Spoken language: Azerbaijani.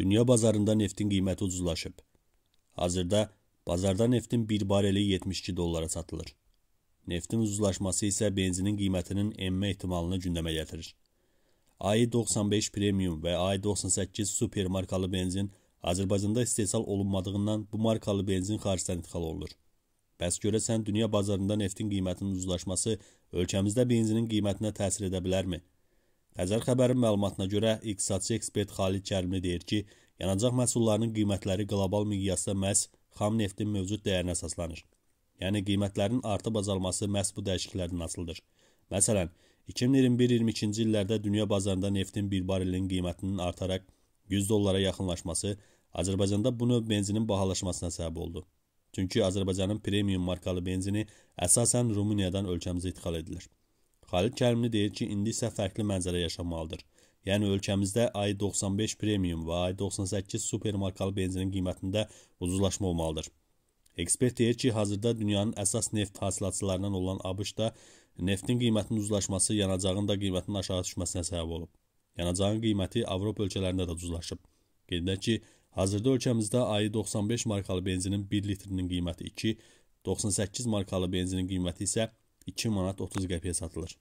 Dünya bazarında neftin qiyməti ucuzlaşıb. Hazırda bazarda neftin bir bareli 72 dollara satılır. Neftin ucuzlaşması isə benzinin qiymətinin enmə ehtimalını gündəmə gətirir. AI-95 e Premium və AI-98 e Super markalı benzin Azərbaycanda istehsal olunmadığından bu markalı benzin xaricdən ixal olunur. Bəs görəsən dünya bazarında neftin qiymətinin ucuzlaşması ölkəmizdə benzinin qiymətinə təsir edə bilərmi? Xəzər xəbərin məlumatına görə iqtisadçı ekspert Xalid Çərmli deyir ki, yanacaq məhsullarının qiymətləri qlobal miqyasda məhz xam neftin mövcud dəyərinə əsaslanır. Yəni qiymətlərin artıb azalması məhz bu dəyişikliklərdən asılıdır. Məsələn, 2021-22-ci illərdə dünya bazarında neftin bir barelin qiymətinin artaraq 100 dollara yaxınlaşması Azərbaycanda bu növ benzinin bahalaşmasına səbəb oldu. Çünki Azərbaycanın premium markalı benzini əsasən Rumıniyadan ölkəmizə idxal edilir. Xalid Kərimli deyir ki, indi isə fərqli mənzərə yaşanmalıdır. Yəni ölkəmizdə ay 95 premium və ay 98 super markalı benzinin qiymətində ucuzlaşma olmalıdır. Ekspert deyir ki, hazırda dünyanın əsas neft hasilatçılarından olan ABŞ da neftin qiymətinin ucuzlaşması yanacağın da qiymətinin aşağı düşməsinə səbəb olub. Yanacağın qiyməti Avropa ölkələrində də ucuzlaşıb. Qeyd edək ki, hazırda ölkəmizdə ayı 95 markalı benzinin 1 litrinin qiyməti 2, 98 markalı benzinin qiyməti isə 2 manat 30 qəpiyə satılır.